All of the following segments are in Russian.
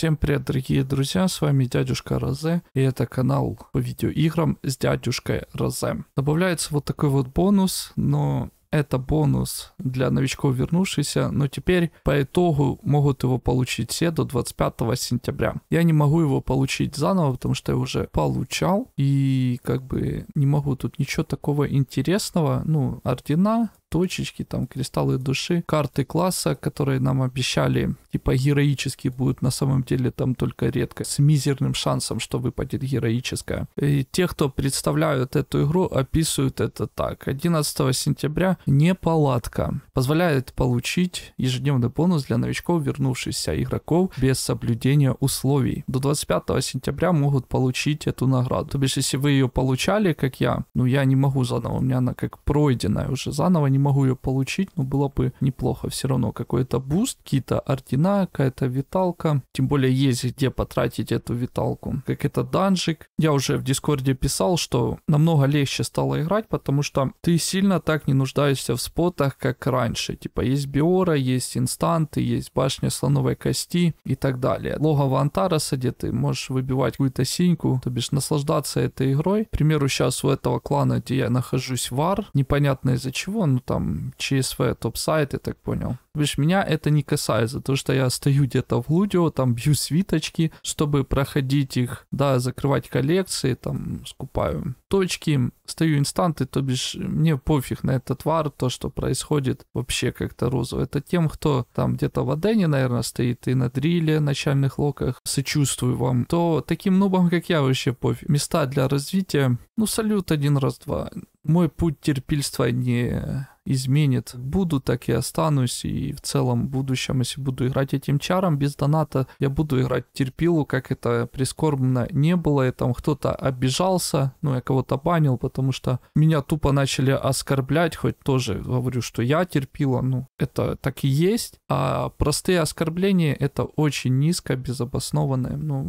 Всем привет, дорогие друзья, с вами дядюшка Розе, и это канал по видеоиграм с дядюшкой Розе. Добавляется вот такой вот бонус, но это бонус для новичков вернувшихся, но теперь по итогу могут его получить все до 25 сентября. Я не могу его получить заново, потому что я уже получал, и как бы не могу тут ничего такого интересного, ну, ордена, точечки, там кристаллы души, карты класса, которые нам обещали, типа героические будут, на самом деле там только редко, с мизерным шансом, что выпадет героическая. И те, кто представляют эту игру, описывают это так. 11 сентября неполадка позволяет получить ежедневный бонус для новичков, вернувшихся игроков без соблюдения условий. До 25 сентября могут получить эту награду. То бишь, если вы ее получали, как я, ну я не могу заново, у меня она как пройденная уже заново не могу ее получить, но было бы неплохо все равно. Какой-то буст, какие-то ордена, какая-то виталка. Тем более есть где потратить эту виталку. Как это данжик. Я уже в Дискорде писал, что намного легче стало играть, потому что ты сильно так не нуждаешься в спотах, как раньше. Типа есть Биора, есть инстанты, есть башня слоновой кости и так далее. Логово Антараса, где ты можешь выбивать какую-то синьку, то бишь наслаждаться этой игрой. К примеру, сейчас у этого клана, где я нахожусь, вар, непонятно из-за чего, но там ЧСВ, топ-сайт, я так понял. Видишь, меня это не касается, то что я стою где-то в Лудио, там бью свиточки, чтобы проходить их, да, закрывать коллекции, там скупаю точки, стою инстанты, то бишь мне пофиг на этот вар, то, что происходит вообще как-то розово. Это тем, кто там где-то в Адене, наверное, стоит и на дриле, начальных локах, сочувствую вам, то таким нубам, как я, вообще пофиг. Места для развития, ну, салют один раз-два. Мой путь терпильства не изменит. Буду, так и останусь. И в целом в будущем, если буду играть этим чаром без доната, я буду играть терпилу, как это прискорбно не было. И там кто-то обижался, ну, я кого-то банил, потому что меня тупо начали оскорблять, хоть тоже говорю, что я терпила, ну, это так и есть. А простые оскорбления — это очень низко, безобоснованное. Ну,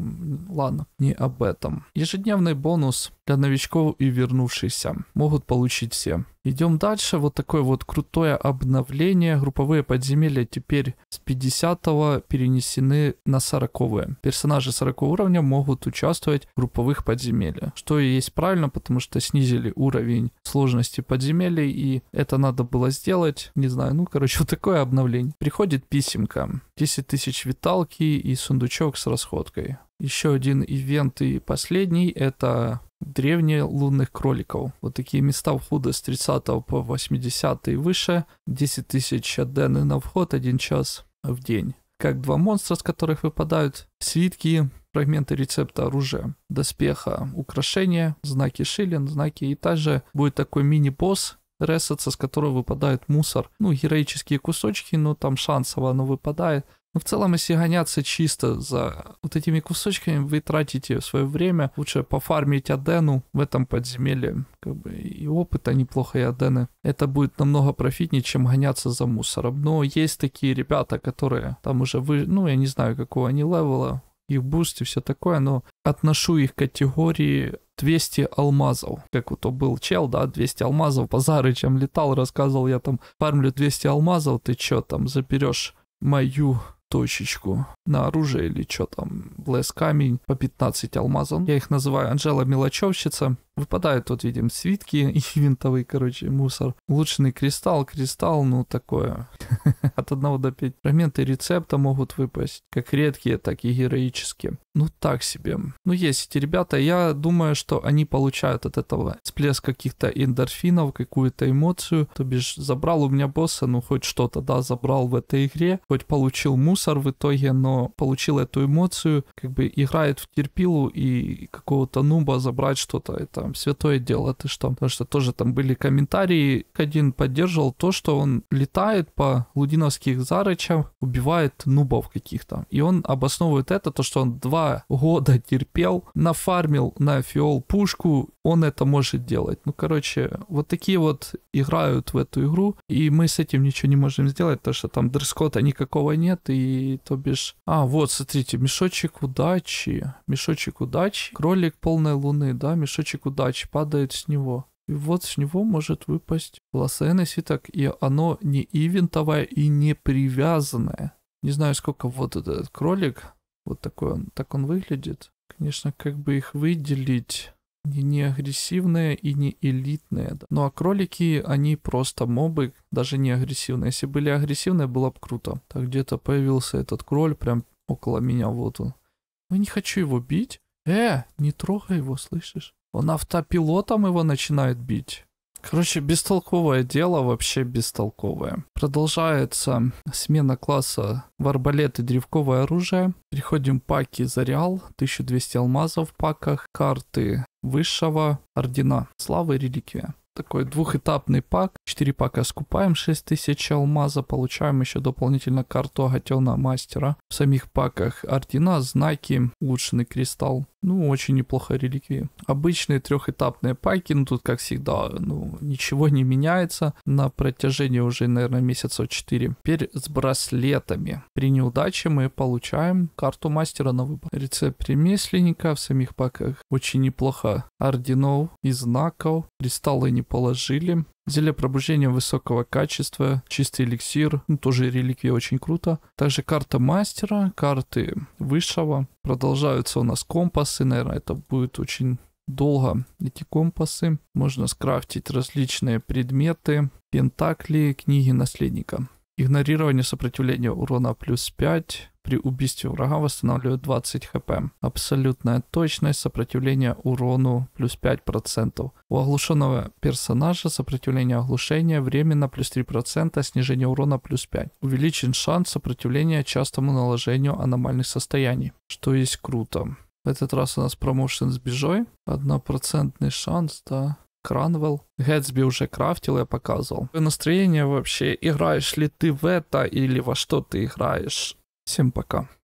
ладно, не об этом. Ежедневный бонус для новичков и вернувшихся. Могут получить все. Идем дальше. Вот такое вот крутое обновление. Групповые подземелья теперь с 50 перенесены на 40 -е. Персонажи 40 уровня могут участвовать в групповых подземельях. Что и есть правильно, потому что снизили уровень сложности подземелий, и это надо было сделать. Не знаю, ну, короче, вот такое обновление. Приходит писемка. 10 тысяч виталки и сундучок с расходкой. Еще один ивент и последний это Древние лунных кроликов. Вот такие места входа с 30 по 80 и выше. 10 тысяч адены на вход, один час в день. Как два монстра, с которых выпадают свитки, фрагменты рецепта оружия, доспеха, украшения, знаки шилен, знаки. И также будет такой мини-босс, ресаться, с которого выпадает мусор. Ну, героические кусочки, но там шансово оно выпадает. Но ну, в целом, если гоняться чисто за вот этими кусочками, вы тратите свое время. Лучше пофармить Адену в этом подземелье. Как бы и опыта неплохо, и Адены. Это будет намного профитнее, чем гоняться за мусором. Но есть такие ребята, которые там уже вы... Ну, я не знаю, какого они левела, их буст и все такое, но отношу их к категории 200 алмазов. Как вот то был чел, да, 200 алмазов, базары чем летал, рассказывал я там, фармлю 200 алмазов, ты чё там, заберешь мою точечку на оружие или что там, лес камень по 15 алмазов. Я их называю Анжела Мелочевщица. Выпадают вот, видим, свитки и винтовый короче, мусор. Улучшенный кристалл, кристалл, ну такое. от 1 до 5. Фрагменты рецепта могут выпасть, как редкие, так и героические. Ну так себе. Ну есть эти ребята, я думаю, что они получают от этого всплеск каких-то эндорфинов, какую-то эмоцию. То бишь, забрал у меня босса, ну хоть что-то, да, забрал в этой игре, хоть получил мусор в итоге, но получил эту эмоцию, как бы играет в терпилу и какого-то нуба забрать что-то, это святое дело, ты что? Потому что тоже там были комментарии, один поддерживал то, что он летает по лудиновским Киевских Зарыча убивает нубов каких-то. И он обосновывает это, то, что он два года терпел, нафармил на фиол пушку, он это может делать. Ну, короче, вот такие вот играют в эту игру, и мы с этим ничего не можем сделать, потому что там дресс-кода никакого нет, и то бишь... А, вот, смотрите, мешочек удачи, мешочек удачи, кролик полной луны, да, мешочек удачи падает с него. И вот с него может выпасть класс Энеси, так и оно не и винтовое, и не привязанное. Не знаю, сколько вот этот кролик, вот такой он, так он выглядит. Конечно, как бы их выделить не агрессивные и не элитные. Да. Ну а кролики, они просто мобы, даже не агрессивные. Если были агрессивные, было бы круто. Так где-то появился этот кроль, прям около меня, вот он. Ну не хочу его бить. Э, не трогай его, слышишь? Он автопилотом его начинает бить. Короче, бестолковое дело, вообще бестолковое. Продолжается смена класса в арбалет и древковое оружие. Переходим паки за реал, 1200 алмазов в паках, карты высшего ордена, славы реликвия. Такой двухэтапный пак, 4 пака скупаем, 6000 алмаза, получаем еще дополнительно карту Агатена Мастера. В самих паках ордена, знаки, улучшенный кристалл ну, очень неплохая реликвия. Обычные трехэтапные паки, ну, тут, как всегда, ну, ничего не меняется на протяжении уже, наверное, месяца 4. Теперь с браслетами. При неудаче мы получаем карту мастера на выбор. Рецепт ремесленника в самих паках очень неплохо. Орденов и знаков. Кристаллы не положили. Зелье пробуждения высокого качества, чистый эликсир, ну, тоже реликвия очень круто. Также карта мастера, карты высшего. Продолжаются у нас компасы, наверное, это будет очень долго эти компасы. Можно скрафтить различные предметы, пентакли, книги наследника. Игнорирование сопротивления урона плюс 5. При убийстве врага восстанавливает 20 хп. Абсолютная точность сопротивления урону плюс 5%. У оглушенного персонажа сопротивление оглушения временно плюс 3%, снижение урона плюс 5. Увеличен шанс сопротивления частому наложению аномальных состояний, что есть круто. В этот раз у нас промоушен с бежой. Однопроцентный шанс, да. Кранвелл. Гэтсби уже крафтил я показывал. Настроение вообще, играешь ли ты в это или во что ты играешь. Всем пока.